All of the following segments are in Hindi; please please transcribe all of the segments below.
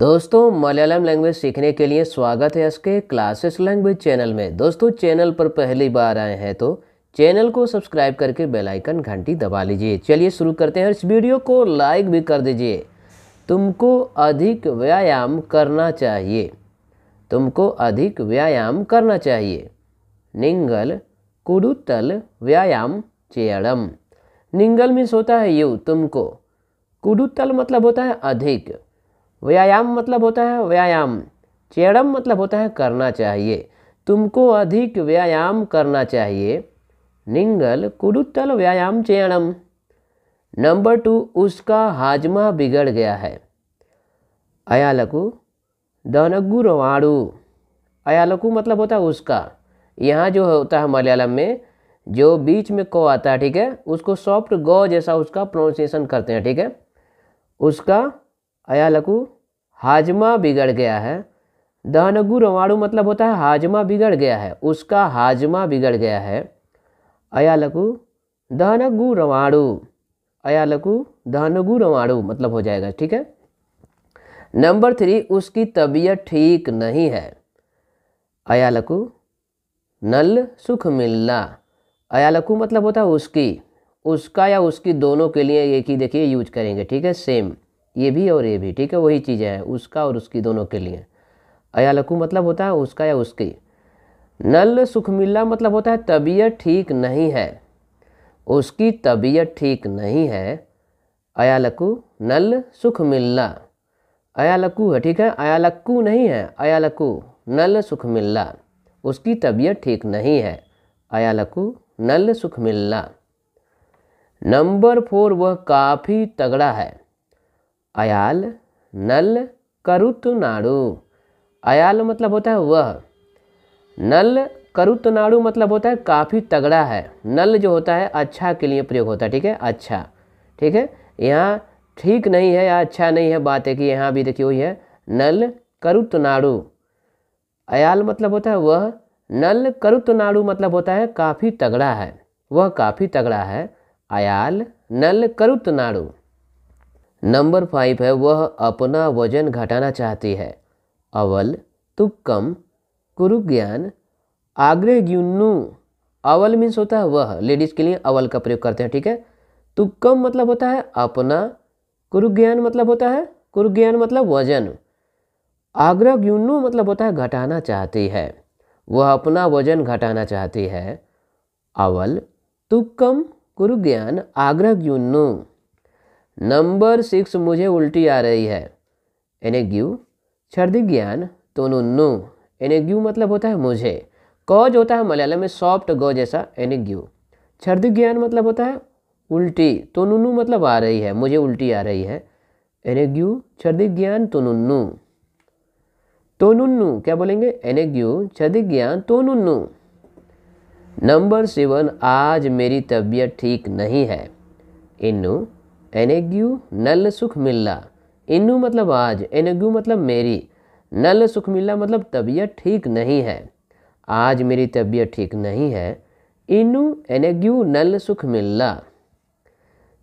दोस्तों मलयालम लैंग्वेज सीखने के लिए स्वागत है इसके क्लासेस लैंग्वेज चैनल में दोस्तों चैनल पर पहली बार आए हैं तो चैनल को सब्सक्राइब करके बेल आइकन घंटी दबा लीजिए चलिए शुरू करते हैं इस वीडियो को लाइक भी कर दीजिए तुमको अधिक व्यायाम करना चाहिए तुमको अधिक व्यायाम करना चाहिए निंगल कुडुतल व्यायाम चेयड़म निंगल मीन्स होता है यू तुमको कुडुतल मतलब होता है अधिक व्यायाम मतलब होता है व्यायाम चेड़म मतलब होता है करना चाहिए तुमको अधिक व्यायाम करना चाहिए निंगल कुडुत्तल व्यायाम चेणम नंबर टू उसका हाजमा बिगड़ गया है अयालकु दनगु रवाणु अयालकु मतलब होता है उसका यहाँ जो होता है मलयालम में जो बीच में को आता है ठीक है उसको सॉफ्ट गौ जैसा उसका प्रोनाउंसिएशन करते हैं ठीक है उसका अया लकु हाजमा बिगड़ गया है दहनगु रवाणु मतलब होता है हाजमा बिगड़ गया है उसका हाजमा बिगड़ गया है अया लकु दहनगु रवाणु अया लकु दहनगु रवाणु मतलब हो जाएगा ठीक है नंबर थ्री उसकी तबीयत ठीक नहीं है अया नल सुख मिलना अया मतलब होता है उसकी उसका या उसकी दोनों के लिए एक ही देखिए यूज करेंगे ठीक है सेम ये भी और ये भी ठीक है वही चीज़ है उसका और उसकी दोनों के लिए अयालकू मतलब होता है उसका या उसकी नल सुखमिल्ला मतलब होता है तबीयत ठीक नहीं है उसकी तबीयत ठीक नहीं है अयालकू नल सुखमिल्ला अयालकू है ठीक है अयालक्कू नहीं है अयालकू नल सुखमिल्ला उसकी तबीयत ठीक नहीं है अयालकू नल सुखमिल्ला नंबर फोर वह काफ़ी तगड़ा है अयाल नल करुतनाड़ु अयाल मतलब होता है वह नल करुतनाड़ु मतलब होता है काफ़ी तगड़ा है नल जो होता है अच्छा के लिए प्रयोग होता है ठीक है अच्छा ठीक है यहाँ ठीक नहीं है या अच्छा नहीं है बात है कि यहाँ भी देखिए वही है नल करुतनाड़ु अयाल मतलब होता है वह नल करुतनाड़ू मतलब होता है काफ़ी तगड़ा है वह काफ़ी तगड़ा है अयाल नल करुतनाड़ु नंबर फाइव है वह अपना वजन घटाना चाहती है अवल तुक्कम कुरुज्ञान आग्रह ग्युन्नु अवल मीन्स होता है वह लेडीज़ के लिए अवल का प्रयोग करते हैं ठीक है तुक्कम मतलब होता है अपना कुरुज्ञान मतलब होता है कुरुज्ञान मतलब वजन आग्रह ग्युन्नु मतलब होता है घटाना चाहती है वह अपना वजन घटाना चाहती है अवल तुक्कम कुरुज्ञान आग्रह ग्युन्नु नंबर सिक्स मुझे उल्टी आ रही है एनेग्यू छर्दिक ज्ञान एने एनेग्यू मतलब होता है मुझे कौज होता है मलयालम में सॉफ्ट गौ जैसा एनेग्यू छर्दिक ज्ञान मतलब होता है उल्टी तोनुन्नु मतलब आ रही है मुझे उल्टी आ रही है एनेग्यू छर्दिक ज्ञान तोनुन्नु तोनुन्नु क्या बोलेंगे एनेग्यू छर्दिक ज्ञान तोनुन्नु नंबर सेवन आज मेरी तबीयत ठीक नहीं है इन्नू एनेग्यू नल सुख मिल्ला इनू मतलब आज एनेग्यू मतलब मेरी नल सुख मिल्ला मतलब तबीयत ठीक नहीं है आज मेरी तबीयत ठीक नहीं है इनू एनेग्यू नल सुख मिल्ला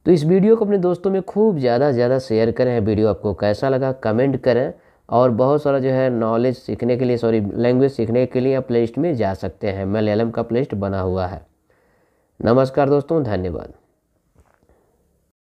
तो इस वीडियो को अपने दोस्तों में खूब ज़्यादा से ज़्यादा शेयर करें वीडियो आपको कैसा लगा कमेंट करें और बहुत सारा जो है नॉलेज सीखने के लिए सॉरी लैंग्वेज सीखने के लिए आप प्ले में जा सकते हैं मलयालम का प्ले बना हुआ है नमस्कार दोस्तों धन्यवाद